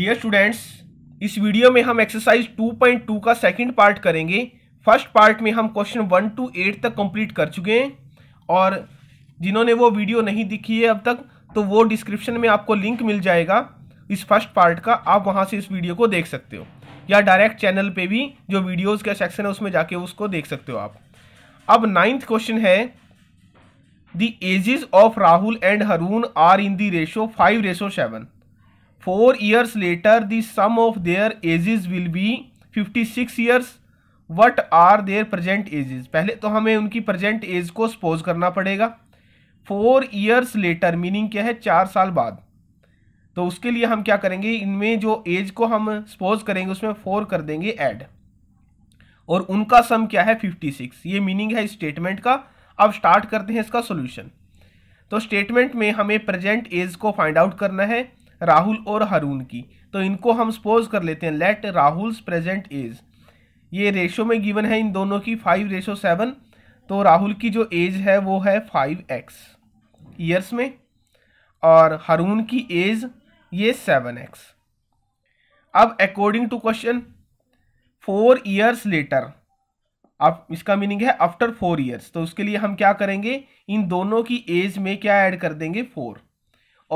dear students इस video में हम एक्सरसाइज 2.2 का सेकंड पार्ट करेंगे फर्स्ट पार्ट में हम क्वेश्चन वन टू एट तक कंप्लीट कर चुके हैं और जिन्होंने वो वीडियो नहीं दिखी है अब तक तो वो डिस्क्रिप्शन में आपको लिंक मिल जाएगा इस फर्स्ट पार्ट का आप वहाँ से इस वीडियो को देख सकते हो या डायरेक्ट चैनल पर भी जो वीडियोज़ का सेक्शन है उसमें जाके उसको देख सकते हो आप अब नाइन्थ क्वेश्चन है the ages of Rahul and Haroon are in the ratio five ratio seven four years later the sum of their ages will be fifty six years what are their present ages पहले तो हमें उनकी present as को suppose करना पड़ेगा four years letter meaning क्या है चार साल बाद तो उसके लिए हम क्या करेंगे इनमें जो एज को हम सपोज करेंगे उसमें फोर कर देंगे एड और उनका सम क्या है फिफ्टी सिक्स ये मीनिंग है स्टेटमेंट का अब स्टार्ट करते हैं इसका सोल्यूशन तो स्टेटमेंट में हमें प्रेजेंट एज को फाइंड आउट करना है राहुल और हारून की तो इनको हम सपोज कर लेते हैं लेट राहुल्स प्रेजेंट एज ये रेशो में गिवन है इन दोनों की फाइव रेशो सेवन तो राहुल की जो एज है वो है फाइव एक्स ईयर्स में और हारून की एज ये सेवन एक्स अब according to question four years later अब इसका मीनिंग है आफ्टर फोर ईयर्स तो उसके लिए हम क्या करेंगे इन दोनों की एज में क्या ऐड कर देंगे फोर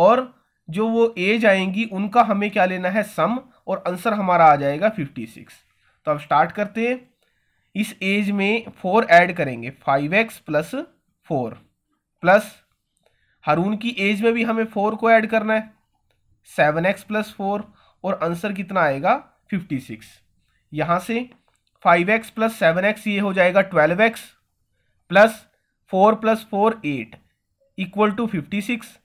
और जो वो एज आएंगी उनका हमें क्या लेना है सम और आंसर हमारा आ जाएगा फिफ्टी सिक्स तो अब स्टार्ट करते हैं इस एज में फोर ऐड करेंगे five x plus four plus Haroon की एज में भी हमें फोर को ऐड करना है सेवन एक्स प्लस फोर और आंसर कितना आएगा फिफ्टी सिक्स यहाँ से five x plus seven x ये हो जाएगा twelve x plus four plus four eight equal to fifty six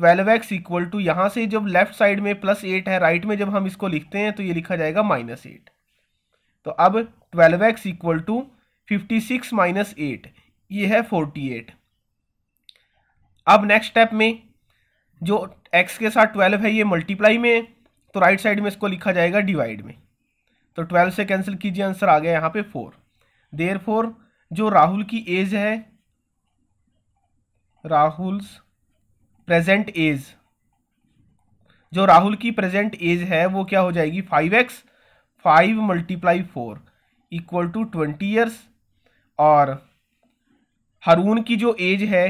twelve x equal to यहाँ से जब लेफ्ट साइड में प्लस एट है राइट में जब हम इसको लिखते हैं तो ये लिखा जाएगा माइनस एट तो अब twelve x equal to fifty six minus eight ये है फोर्टी एट अब नेक्स्ट स्टेप में जो x के साथ ट्वेल्व है ये मल्टीप्लाई में तो राइट साइड में इसको लिखा जाएगा डिवाइड में तो ट्वेल्व से कैंसिल कीजिए आंसर आ गया यहाँ पे फोर देर फोर जो राहुल की एज है राहुल्स प्रेजेंट एज जो राहुल की प्रेजेंट एज है वो क्या हो जाएगी five x five multiply four equal to twenty years और हरून की जो एज है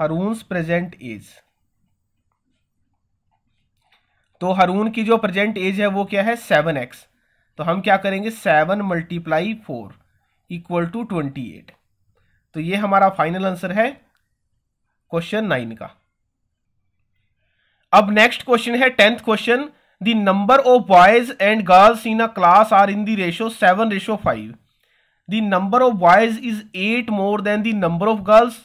हरून्स प्रेजेंट एज तो हरून की जो प्रेजेंट एज है वो क्या है सेवन एक्स तो हम क्या करेंगे seven multiply four equal to twenty eight तो ये हमारा फाइनल आंसर है क्वेश्चन नाइन का अब नेक्स्ट क्वेश्चन है tenth question the number of boys and girls in a class are in the ratio seven ratio five the number of boys is eight more than the number of girls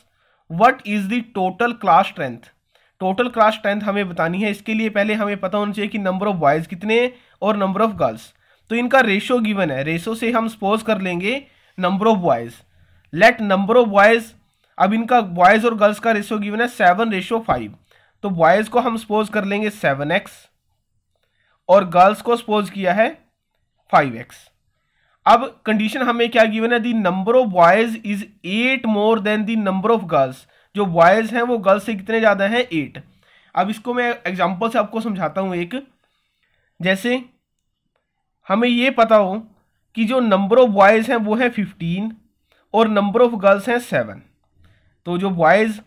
what is the total class strength total class strength हमें बतानी है इसके लिए पहले हमें पता होना चाहिए कि नंबर ऑफ बॉयज कितने और नंबर ऑफ गर्ल्स तो इनका रेशो गिवन है रेशो से हम सपोज कर लेंगे number of boys let number of boys अब इनका बॉयज़ और गर्ल्स का रेशो गिवन है सेवन रेशो फाइव तो बॉयज़ को हम सपोज कर लेंगे सेवन एक्स और गर्ल्स को सपोज किया है फाइव एक्स अब कंडीशन हमें क्या गिवन है the number of boys is eight more than the number of girls जो बॉयज़ हैं वो गर्ल्स से कितने ज़्यादा हैं एट अब इसको मैं एग्जाम्पल से आपको समझाता हूँ एक जैसे हमें ये पता हो कि जो नंबर ऑफ बॉयज़ हैं वो है फिफ्टीन और नंबर ऑफ गर्ल्स हैं सेवन तो जो बॉयज़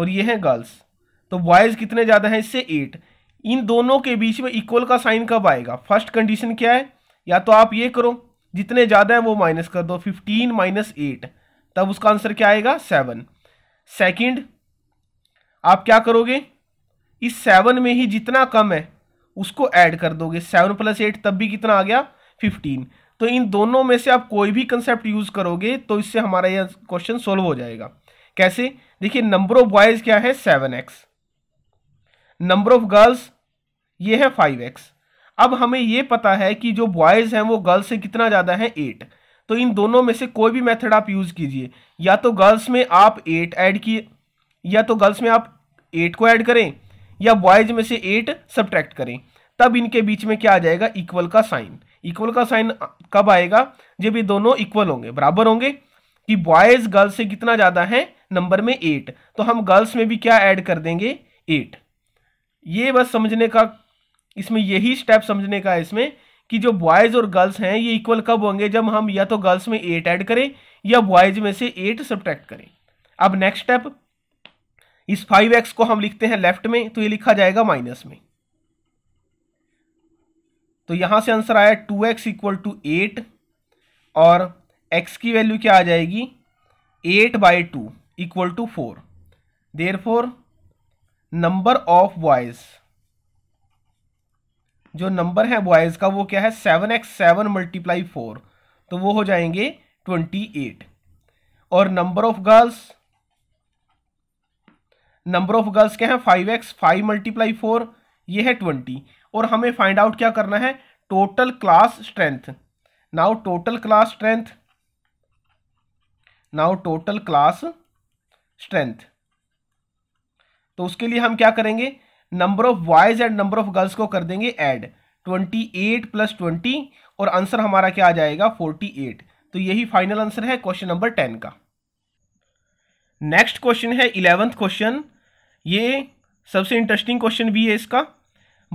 और ये हैं गर्ल्स तो बॉयज़ कितने ज़्यादा हैं इससे एट इन दोनों के बीच में इक्वल का साइन कब आएगा फर्स्ट कंडीशन क्या है या तो आप ये करो जितने ज़्यादा है वो माइनस कर दो फिफ्टीन माइनस एट तब उसका आंसर क्या आएगा सेवन सेकंड आप क्या करोगे इस सेवन में ही जितना कम है उसको ऐड कर दोगे सेवन प्लस एट तब भी कितना आ गया फिफ्टीन तो इन दोनों में से आप कोई भी कंसेप्ट यूज़ करोगे तो इससे हमारा यह क्वेश्चन सोल्व हो जाएगा कैसे देखिए नंबर ऑफ बॉयज़ क्या है seven x number of girls ये है फाइव एक्स अब हमें ये पता है कि जो बॉयज़ हैं वो गर्ल्स से कितना ज़्यादा है एट तो इन दोनों में से कोई भी मेथड आप यूज़ कीजिए या तो गर्ल्स में आप एट ऐड किए या तो गर्ल्स में आप एट को ऐड करें या बॉयज़ में से एट सब्ट्रैक्ट करें तब इनके बीच में क्या आ जाएगा इक्वल का साइन इक्वल का साइन कब आएगा जब ये दोनों इक्वल होंगे बराबर होंगे कि बॉयज गर्ल्स से कितना ज़्यादा है नंबर में एट तो हम गर्ल्स में भी क्या ऐड कर देंगे एट ये बस समझने का इसमें यही स्टेप समझने का है इसमें कि जो बॉयज़ और गर्ल्स हैं ये इक्वल कब होंगे जब हम या तो गर्ल्स में एट ऐड करें या बॉयज़ में से एट सब्ट्रैक्ट करें अब नेक्स्ट स्टेप इस फाइव एक्स को हम लिखते हैं लेफ्ट में तो ये लिखा जाएगा माइनस में तो यहां से आंसर आया two x equal to eight और एक्स की वैल्यू क्या आ जाएगी eight by two equal to four there four number of boys जो नंबर है बॉयज़ का वो क्या है seven x seven multiply four तो वो हो जाएंगे ट्वेंटी एट और number of girls number of girls क्या है five x five multiply four ये है ट्वेंटी और हमें फाइंड आउट क्या करना है total class strength now total class strength now total class strength तो उसके लिए हम क्या करेंगे number of boys and number of girls को कर देंगे add twenty eight plus twenty और आंसर हमारा क्या आ जाएगा फोर्टी एट तो यही फाइनल आंसर है क्वेश्चन नंबर टेन का नेक्स्ट क्वेश्चन है इलेवेंथ क्वेश्चन ये सबसे इंटरेस्टिंग क्वेश्चन भी है इसका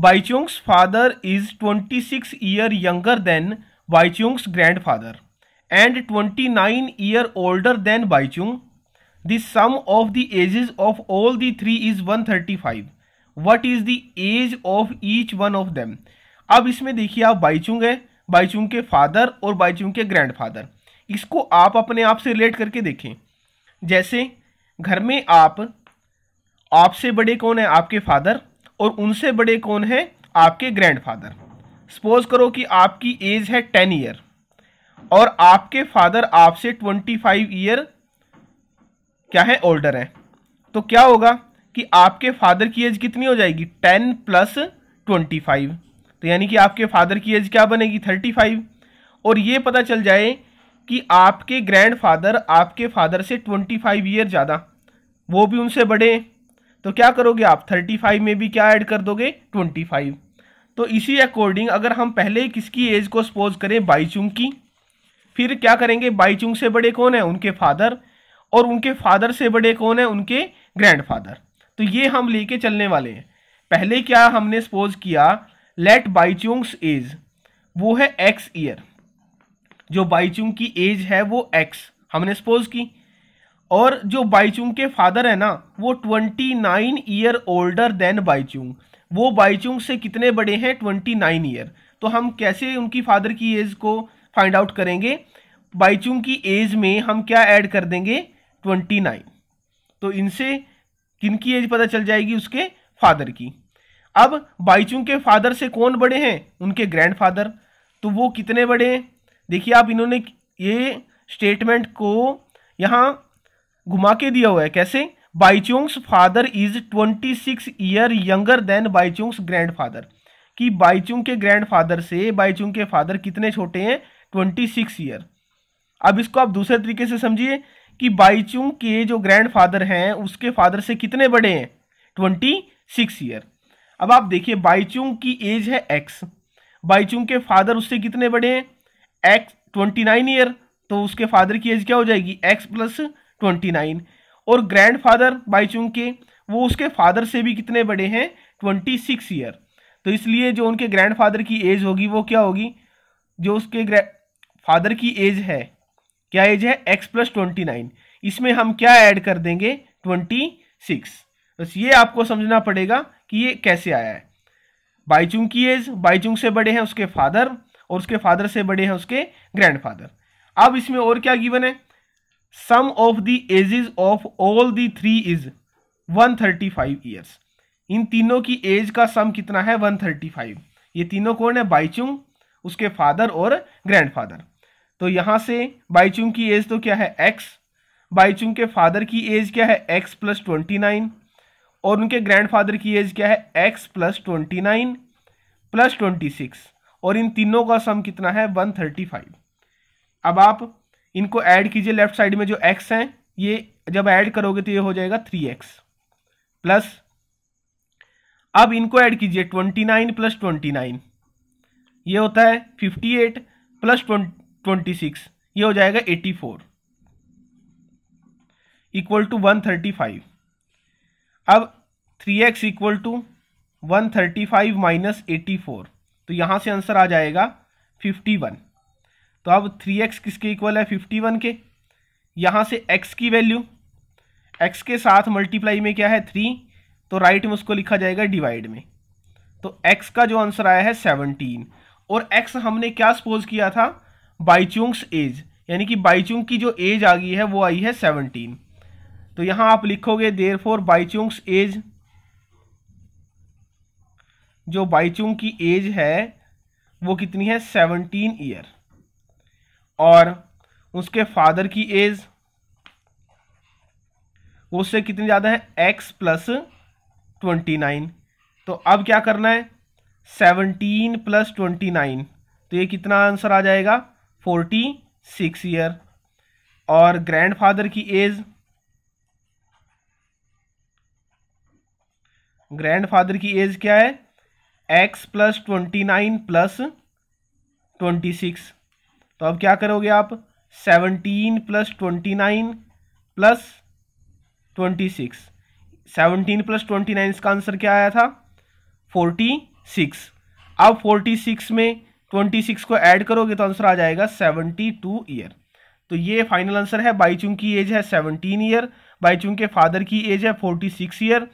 Bhaichung's father is twenty six year younger than Bhaichung's grand father and twenty nine year older than Bhaichung the sum of the ages of all the three is one thirty five what is the age of each one of them अब इसमें देखिए आप बाइचुंग है बाइचुंग के father और बाइचुंग के grand father इसको आप अपने आप से रिलेट करके देखें जैसे घर में आप आपसे बड़े कौन है आपके फादर और उनसे बड़े कौन है आपके ग्रैंडफादर सपोज करो कि आपकी एज है टेन ईयर और आपके फादर आपसे ट्वेंटी फाइव ईयर क्या है ओल्डर है तो क्या होगा कि आपके फादर की एज कितनी हो जाएगी टेन प्लस ट्वेंटी फाइव तो यानी कि आपके फादर की एज क्या बनेगी थर्टी फाइव और ये पता चल जाए कि आपके ग्रैंडफादर आपके फादर से ट्वेंटी फाइव ईयर ज़्यादा वो भी उनसे बड़े तो क्या करोगे आप थर्टी फाइव में भी क्या ऐड कर दोगे ट्वेंटी फाइव तो इसी अकॉर्डिंग अगर हम पहले किसकी एज को सपोज करें बाईचुंग की फिर क्या करेंगे बाईचुंग से बड़े कौन है उनके फादर और उनके फादर से बड़े कौन है उनके ग्रैंडफादर तो ये हम लेके चलने वाले हैं पहले क्या हमने सपोज किया लेट बाईचुंग्स एज वो है एक्स ईयर जो बाईचुंग की एज है वो एक्स हमने सपोज की और जो बाईचुंग के फादर है ना वो twenty nine year older than Bhaichung वो बाईचुंग से कितने बड़े हैं ट्वेंटी नाइन ईयर तो हम कैसे उनकी फादर की एज को फाइंड आउट करेंगे बाईचुंग की एज में हम क्या ऐड कर देंगे ट्वेंटी नाइन तो इनसे किन की एज पता चल जाएगी उसके फादर की अब बाईचुंग के फादर से कौन बड़े हैं उनके फ़ादर तो वो कितने बड़े हैं देखिए आप इन्होंने ये स्टेटमेंट को यहाँ घुमा के दिया हुआ है कैसे Bhaichung's father is twenty six year younger than Bhaichung's grand father कि बाईचुंग के ग्रैंड फादर से बाईचुंग के फादर कितने छोटे हैं ट्वेंटी सिक्स ईयर अब इसको आप दूसरे तरीके से समझिए कि बाईचुंग के जो ग्रैंड फादर हैं उसके फादर से कितने बड़े हैं ट्वेंटी सिक्स ईयर अब आप देखिए बाईचुंग की एज है एक्स बाईचुंग के फादर उससे कितने बड़े हैं एक्स ट्वेंटी नाइन ईयर तो उसके फादर की एज क्या हो जाएगी एक्स प्लस ट्वेंटी नाइन और ग्रैंड फादर बाईचुंग के वो उसके फादर से भी कितने बड़े हैं ट्वेंटी सिक्स ईयर तो इसलिए जो उनके ग्रैंड फादर की एज होगी वो क्या होगी जो उसके फादर की एज है क्या एज है एक्स प्लस ट्वेंटी नाइन इसमें हम क्या ऐड कर देंगे ट्वेंटी सिक्स बस ये आपको समझना पड़ेगा कि ये कैसे आया है बाईचुंग की एज बाईचुंग से बड़े हैं उसके फादर और उसके फादर से बड़े हैं उसके फादर अब इसमें और क्या गिवन है sum of the ages of all the three is 135 years इन तीनों की एज का सम कितना है 135 ये तीनों कौन है बाईचुंग उसके फादर और ग्रैंडफादर तो यहाँ से बाइचुंग की एज तो क्या है एक्स बाईचुंग के फादर की एज क्या है एक्स प्लस ट्वेंटी नाइन और उनके ग्रैंडफादर की एज क्या है x plus twenty nine plus twenty six और इन तीनों का सम कितना है वन थर्टी फाइव अब आप इनको ऐड कीजिए लेफ्ट साइड में जो एक्स हैं ये जब ऐड करोगे तो ये हो जाएगा थ्री एक्स प्लस अब इनको ऐड कीजिए twenty nine plus twenty nine ये होता है fifty eight plus twenty six ये हो जाएगा eighty four equal to one thirty five अब three x equal to one thirty five minus eighty four तो यहां से आंसर आ जाएगा फिफ्टी वन तो अब थ्री एक्स किसके इक्वल है फिफ्टी वन के यहाँ से एक्स की वैल्यू एक्स के साथ मल्टीप्लाई में क्या है थ्री तो राइट में उसको लिखा जाएगा डिवाइड में तो एक्स का जो आंसर आया है सेवनटीन और एक्स हमने क्या सपोज किया था बाईचुंग्स एज यानी कि बाईचुंग की जो एज आ गई है वो आई है सेवनटीन तो यहाँ आप लिखोगे देर फोर बाईचुंग्स एज जो बाईचुंग की एज है वो कितनी है सेवनटीन ईयर और उसके फादर की एज वो उससे कितनी ज़्यादा है एक्स प्लस ट्वेंटी नाइन तो अब क्या करना है सेवनटीन प्लस ट्वेंटी नाइन तो ये कितना आंसर आ जाएगा फोर्टी सिक्स ईयर और ग्रैंडफादर की एज ग्रैंडफादर की एज क्या है x plus twenty nine plus twenty six तो अब क्या करोगे आप seventeen plus twenty nine plus twenty six seventeen plus twenty nine इसका आंसर क्या आया था फोर्टी सिक्स अब फोर्टी सिक्स में ट्वेंटी सिक्स को ऐड करोगे तो आंसर आ जाएगा सेवेंटी टू ईयर तो ये फाइनल आंसर है बाईचुंग की एज है सेवनटीन ईयर बाईचुंग के फादर की एज है फोर्टी सिक्स ईयर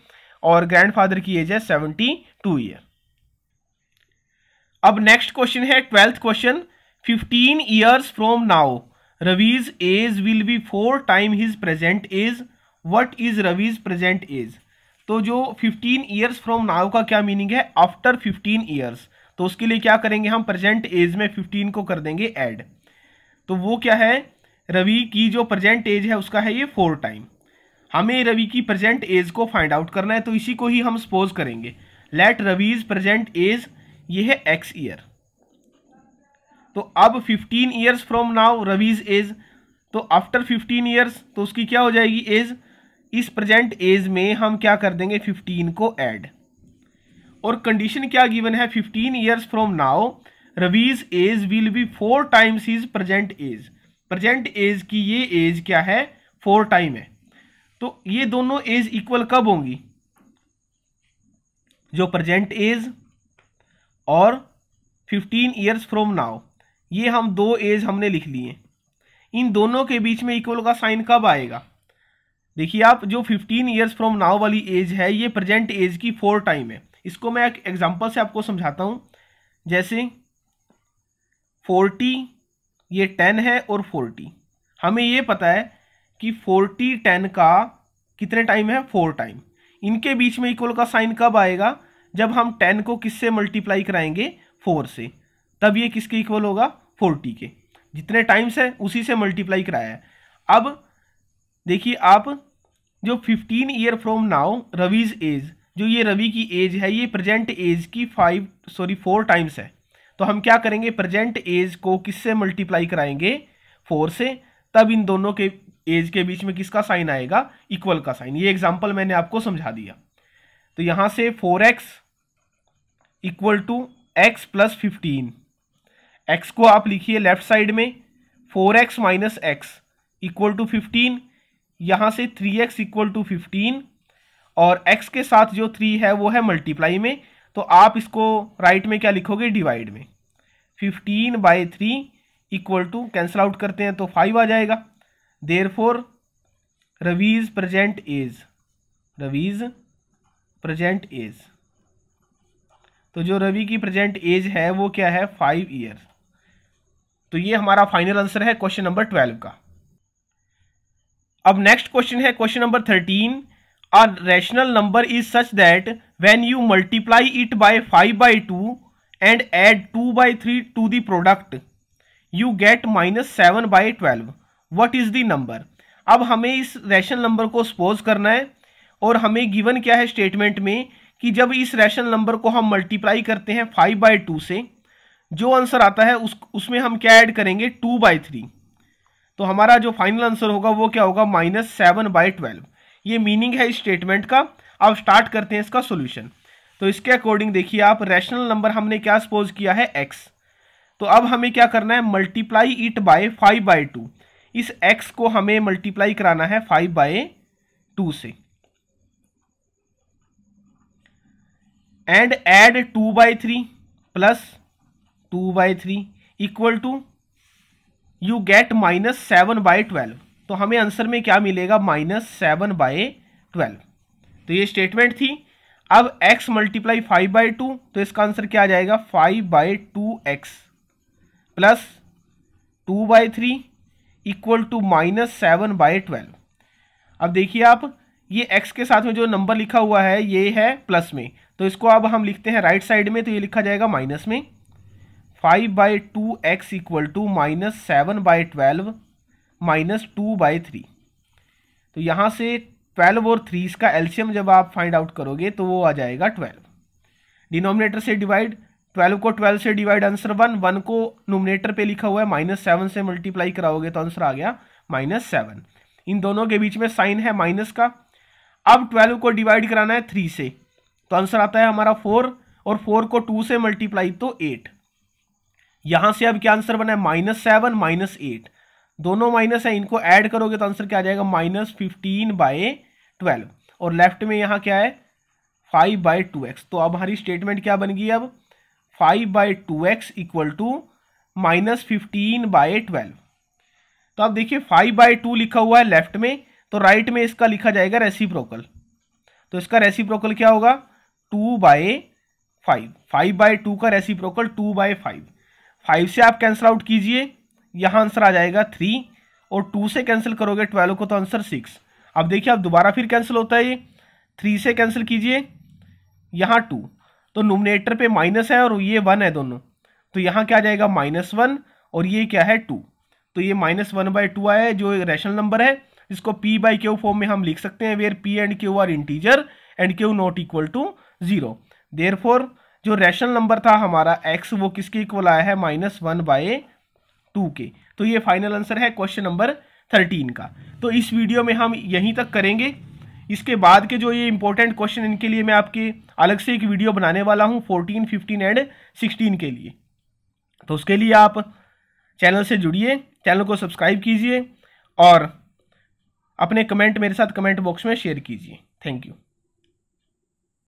और ग्रैंडफादर की एज है सेवनटी टू ईयर अब नेक्स्ट क्वेश्चन है twelfth question fifteen years from now Ravi's age will be four time his present age what is Ravi's present age तो जो फिफ्टीन ईयर्स फ्रॉम नाउ का क्या meaning है आफ्टर फिफ्टीन ईयर्स तो उसके लिए क्या करेंगे हम प्रेजेंट एज में फिफ्टीन को कर देंगे ऐड तो वो क्या है रवि की जो प्रेजेंट एज है उसका है ये फोर टाइम हमें रवि की प्रेजेंट एज को फाइंड आउट करना है तो इसी को ही हम सपोज करेंगे लेट रवीज प्रेजेंट एज ये है एक्स ईयर तो अब fifteen years from now Ravi's age तो आफ्टर फिफ्टीन ईयर्स तो उसकी क्या हो जाएगी एज इस प्रेजेंट एज में हम क्या कर देंगे फिफ्टीन को ऐड और कंडीशन क्या गिवन है fifteen years from now Ravi's age will be four times his present age present age की ये एज क्या है फोर टाइम है तो ये दोनों एज इक्वल कब होंगी जो प्रेजेंट एज और फिफ्टीन ईयर्स फ्रॉम नाउ ये हम दो एज हमने लिख लिए इन दोनों के बीच में इक्वल का साइन कब आएगा देखिए आप जो 15 इयर्स फ्रॉम नाउ वाली एज है ये प्रेजेंट एज की फोर टाइम है इसको मैं एक एग्जांपल से आपको समझाता हूँ जैसे 40 ये 10 है और 40 हमें ये पता है कि 40 10 का कितने टाइम है फोर टाइम इनके बीच में इक्वल का साइन कब आएगा जब हम 10 को किससे मल्टीप्लाई कराएंगे फोर से तब ये किसके इक्वल होगा फोर्टी के जितने टाइम्स है उसी से मल्टीप्लाई कराया है अब देखिए आप जो fifteen year from now Ravi's age जो ये रवि की एज है ये प्रेजेंट एज की फाइव सॉरी फोर टाइम्स है तो हम क्या करेंगे प्रेजेंट एज को किससे मल्टीप्लाई कराएंगे फोर से तब इन दोनों के एज के बीच में किसका साइन आएगा इक्वल का साइन ये एग्जाम्पल मैंने आपको समझा दिया तो यहाँ से four x equal to x plus fifteen x को आप लिखिए लेफ्ट साइड में four x minus x equal to fifteen यहाँ से three x equal to fifteen और एक्स के साथ जो थ्री है वो है मल्टीप्लाई में तो आप इसको राइट में क्या लिखोगे डिवाइड में fifteen by three equal to cancel out करते हैं तो फाइव आ जाएगा there four Ravi's present age Ravi's present age तो जो रवि की प्रजेंट एज है वो क्या है फाइव ईयर्स तो ये हमारा फाइनल आंसर है क्वेश्चन नंबर ट्वेल्व का अब नेक्स्ट क्वेश्चन है question number thirteen a rational number is such that when you multiply it by five by two and add two by three to the product you get minus seven by twelve what is the number अब हमें इस rational number को suppose करना है और हमें given क्या है स्टेटमेंट में कि जब इस रैशनल नंबर को हम मल्टीप्लाई करते हैं फाइव बाई टू से जो आंसर आता है उस उसमें हम क्या ऐड करेंगे टू बाई थ्री तो हमारा जो फाइनल आंसर होगा वो क्या होगा माइनस सेवन बाई ट्वेल्व ये मीनिंग है इस स्टेटमेंट का अब स्टार्ट करते हैं इसका सोल्यूशन तो इसके अकॉर्डिंग देखिए आप रैशनल नंबर हमने क्या सपोज किया है एक्स तो अब हमें क्या करना है multiply it by five by two इस एक्स को हमें मल्टीप्लाई कराना है फाइव बाय टू से and add two by three plus two by three equal to you get minus seven by twelve तो हमें आंसर में क्या मिलेगा माइनस सेवन बाय ट्वेल्व तो ये स्टेटमेंट थी अब x multiply five by two तो इसका आंसर क्या आ जाएगा five by two x plus two by three equal to minus seven by twelve अब देखिए आप ये x के साथ में जो नंबर लिखा हुआ है ये है प्लस में तो इसको अब हम लिखते हैं राइट साइड में तो ये लिखा जाएगा माइनस में five by two x equal to minus seven by twelve minus two by three तो यहाँ से ट्वेल्व और थ्री इसका एल्शियम जब आप फाइंड आउट करोगे तो वो आ जाएगा ट्वेल्व डिनोमिनेटर से डिवाइड ट्वेल्व को ट्वेल्व से डिवाइड आंसर वन वन को नोमिनेटर पे लिखा हुआ है माइनस सेवन से मल्टीप्लाई कराओगे तो आंसर आ गया माइनस सेवन इन दोनों के बीच में साइन है माइनस का अब ट्वेल्व को डिवाइड कराना है थ्री से तो आंसर आता है हमारा फोर और फोर को टू से मल्टीप्लाई तो एट यहां से अब क्या आंसर बना है माइनस सेवन माइनस एट दोनों माइनस है इनको ऐड करोगे तो आंसर क्या आ जाएगा माइनस फिफ्टीन बाय ट्वेल्व और लेफ्ट में यहां क्या है फाइव बाई टू एक्स तो अब हमारी स्टेटमेंट क्या बन गई अब five by two x equal to minus fifteen by twelve तो अब देखिए फाइव बाय टू लिखा हुआ है लेफ्ट में तो राइट में इसका लिखा जाएगा रेसिप्रोकल तो इसका रेसिप्रोकल क्या होगा two by five five by two का reciprocal two by five five से आप कैंसिल आउट कीजिए यहाँ आंसर आ जाएगा थ्री और टू से कैंसिल करोगे ट्वेल्व को तो आंसर सिक्स अब देखिए अब दोबारा फिर कैंसिल होता है ये थ्री से कैंसिल कीजिए यहाँ टू तो नोमिनेटर पे माइनस है और ये वन है दोनों तो यहाँ क्या आ जाएगा माइनस वन और ये क्या है टू तो ये माइनस वन बाई टू आया है जो रैशनल नंबर है इसको पी बाई क्यू फॉर्म में हम लिख सकते हैं where p and q are integer and q not equal to zero there जो रैशनल नंबर था हमारा एक्स वो किसके इक्वल आया है माइनस वन बाय टू के तो ये फाइनल आंसर है क्वेश्चन नंबर थर्टीन का तो इस वीडियो में हम यहीं तक करेंगे इसके बाद के जो ये इंपॉर्टेंट क्वेश्चन इनके लिए मैं आपके अलग से एक वीडियो बनाने वाला हूँ फोर्टीन फिफ्टीन एंड सिक्सटीन के लिए तो उसके लिए आप चैनल से जुड़िए चैनल को सब्सक्राइब कीजिए और अपने कमेंट मेरे साथ कमेंट बॉक्स में शेयर कीजिए थैंक यू